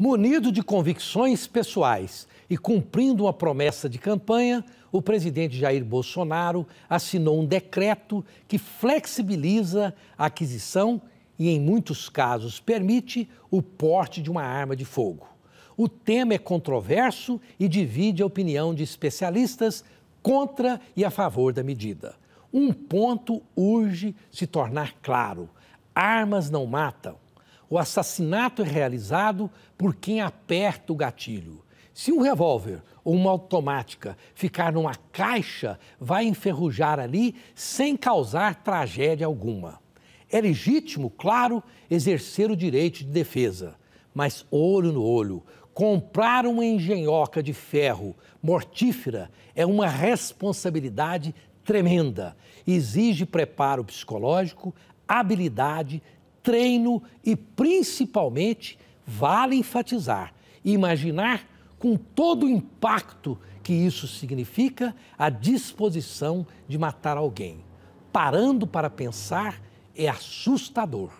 Munido de convicções pessoais e cumprindo uma promessa de campanha, o presidente Jair Bolsonaro assinou um decreto que flexibiliza a aquisição e, em muitos casos, permite o porte de uma arma de fogo. O tema é controverso e divide a opinião de especialistas contra e a favor da medida. Um ponto urge se tornar claro: armas não matam o assassinato é realizado por quem aperta o gatilho. Se um revólver ou uma automática ficar numa caixa, vai enferrujar ali sem causar tragédia alguma. É legítimo, claro, exercer o direito de defesa, mas olho no olho, comprar uma engenhoca de ferro mortífera é uma responsabilidade tremenda. Exige preparo psicológico, habilidade, treino e, principalmente, vale enfatizar, imaginar com todo o impacto que isso significa a disposição de matar alguém. Parando para pensar, é assustador.